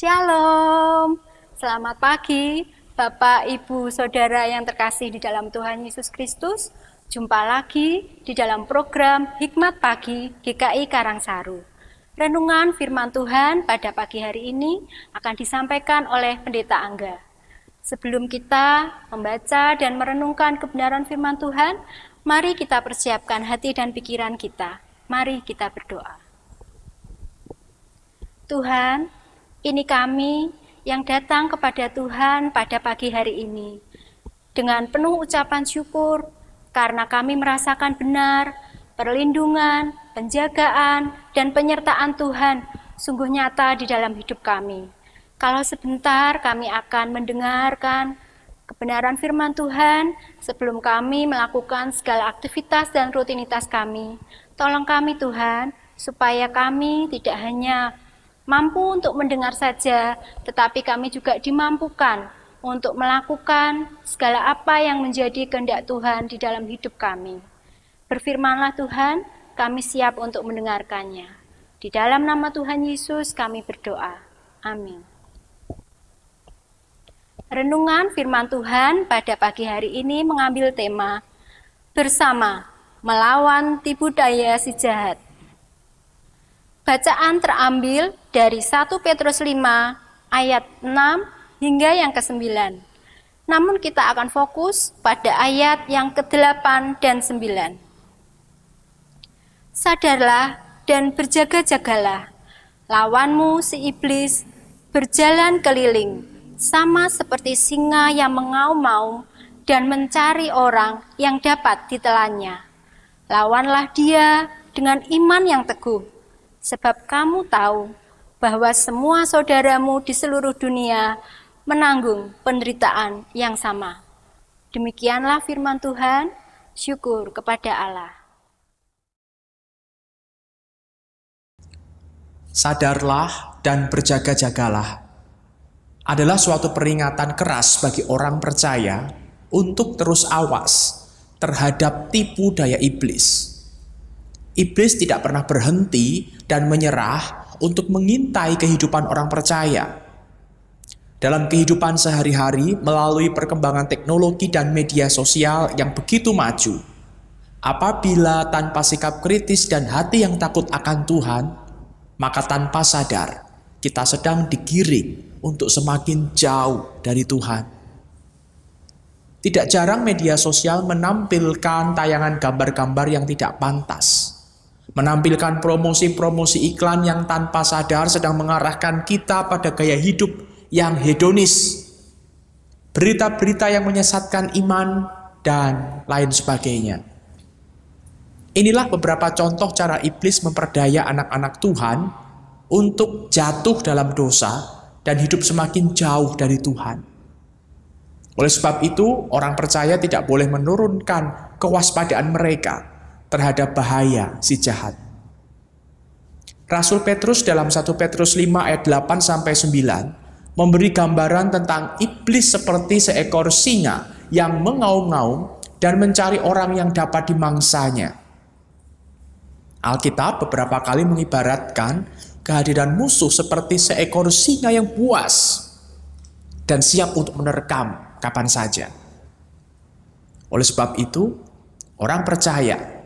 Shalom. Selamat pagi, Bapak, Ibu, Saudara yang terkasih di dalam Tuhan Yesus Kristus. Jumpa lagi di dalam program Hikmat Pagi GKI Karangsaru. Renungan firman Tuhan pada pagi hari ini akan disampaikan oleh Pendeta Angga. Sebelum kita membaca dan merenungkan kebenaran firman Tuhan, mari kita persiapkan hati dan pikiran kita. Mari kita berdoa. Tuhan, ini kami yang datang kepada Tuhan pada pagi hari ini. Dengan penuh ucapan syukur, karena kami merasakan benar, perlindungan, penjagaan, dan penyertaan Tuhan sungguh nyata di dalam hidup kami. Kalau sebentar kami akan mendengarkan kebenaran firman Tuhan sebelum kami melakukan segala aktivitas dan rutinitas kami. Tolong kami Tuhan, supaya kami tidak hanya mampu untuk mendengar saja, tetapi kami juga dimampukan untuk melakukan segala apa yang menjadi kehendak Tuhan di dalam hidup kami. Berfirmanlah Tuhan, kami siap untuk mendengarkannya. Di dalam nama Tuhan Yesus kami berdoa. Amin. Renungan firman Tuhan pada pagi hari ini mengambil tema bersama melawan tipu daya si jahat. Bacaan terambil dari 1 Petrus 5 ayat 6 hingga yang ke-9. Namun kita akan fokus pada ayat yang ke-8 dan 9. Sadarlah dan berjaga-jagalah. Lawanmu si iblis berjalan keliling sama seperti singa yang mengaum-aum dan mencari orang yang dapat ditelannya. Lawanlah dia dengan iman yang teguh sebab kamu tahu bahwa semua saudaramu di seluruh dunia menanggung penderitaan yang sama. Demikianlah firman Tuhan, syukur kepada Allah. Sadarlah dan berjaga-jagalah adalah suatu peringatan keras bagi orang percaya untuk terus awas terhadap tipu daya iblis Iblis tidak pernah berhenti dan menyerah untuk mengintai kehidupan orang percaya. Dalam kehidupan sehari-hari, melalui perkembangan teknologi dan media sosial yang begitu maju, apabila tanpa sikap kritis dan hati yang takut akan Tuhan, maka tanpa sadar kita sedang digiring untuk semakin jauh dari Tuhan. Tidak jarang media sosial menampilkan tayangan gambar-gambar yang tidak pantas, menampilkan promosi-promosi iklan yang tanpa sadar sedang mengarahkan kita pada gaya hidup yang hedonis, berita-berita yang menyesatkan iman, dan lain sebagainya. Inilah beberapa contoh cara iblis memperdaya anak-anak Tuhan untuk jatuh dalam dosa dan hidup semakin jauh dari Tuhan. Oleh sebab itu, orang percaya tidak boleh menurunkan kewaspadaan mereka terhadap bahaya si jahat. Rasul Petrus dalam 1 Petrus 5 ayat 8 sampai 9 memberi gambaran tentang iblis seperti seekor singa yang mengaum-ngaum dan mencari orang yang dapat dimangsanya. Alkitab beberapa kali mengibaratkan kehadiran musuh seperti seekor singa yang puas dan siap untuk menerkam kapan saja. Oleh sebab itu, orang percaya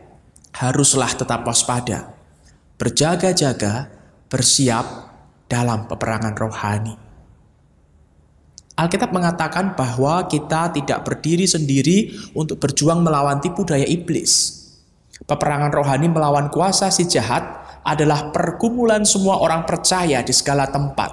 haruslah tetap waspada, berjaga-jaga, bersiap dalam peperangan rohani. Alkitab mengatakan bahwa kita tidak berdiri sendiri untuk berjuang melawan tipu daya iblis. Peperangan rohani melawan kuasa si jahat adalah pergumulan semua orang percaya di segala tempat.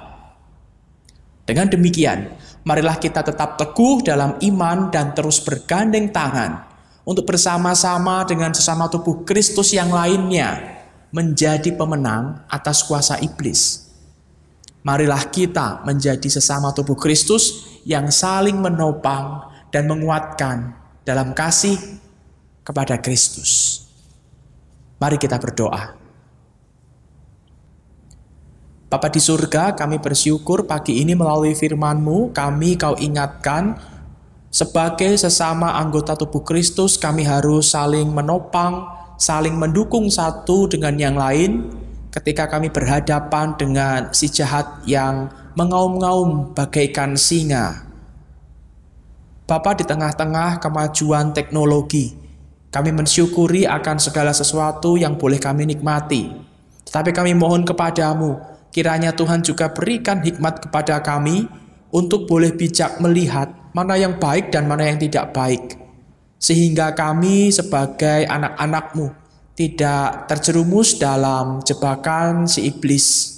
Dengan demikian, marilah kita tetap teguh dalam iman dan terus bergandeng tangan untuk bersama-sama dengan sesama tubuh Kristus yang lainnya menjadi pemenang atas kuasa iblis. Marilah kita menjadi sesama tubuh Kristus yang saling menopang dan menguatkan dalam kasih kepada Kristus. Mari kita berdoa. Bapa di surga, kami bersyukur pagi ini melalui firman-Mu, kami kau ingatkan sebagai sesama anggota tubuh Kristus, kami harus saling menopang, saling mendukung satu dengan yang lain ketika kami berhadapan dengan si jahat yang mengaum-ngaum bagaikan singa. Bapak di tengah-tengah kemajuan teknologi, kami mensyukuri akan segala sesuatu yang boleh kami nikmati. Tetapi kami mohon kepadamu, kiranya Tuhan juga berikan hikmat kepada kami untuk boleh bijak melihat mana yang baik dan mana yang tidak baik, sehingga kami sebagai anak-anakmu tidak terjerumus dalam jebakan si iblis.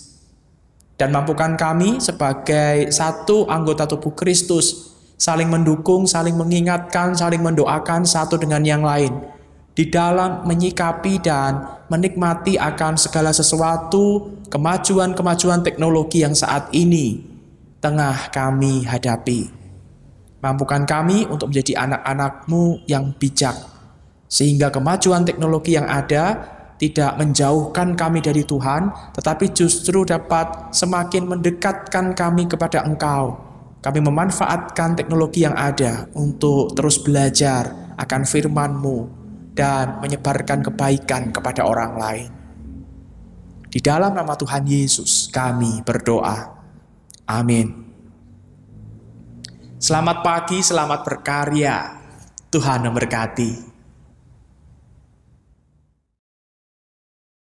Dan mampukan kami sebagai satu anggota tubuh Kristus, saling mendukung, saling mengingatkan, saling mendoakan satu dengan yang lain. Di dalam menyikapi dan menikmati akan segala sesuatu kemajuan-kemajuan teknologi yang saat ini tengah kami hadapi. Mampukan kami untuk menjadi anak-anakmu yang bijak, sehingga kemajuan teknologi yang ada tidak menjauhkan kami dari Tuhan, tetapi justru dapat semakin mendekatkan kami kepada Engkau. Kami memanfaatkan teknologi yang ada untuk terus belajar akan firman-Mu dan menyebarkan kebaikan kepada orang lain. Di dalam nama Tuhan Yesus kami berdoa. Amin. Selamat pagi, selamat berkarya. Tuhan memberkati.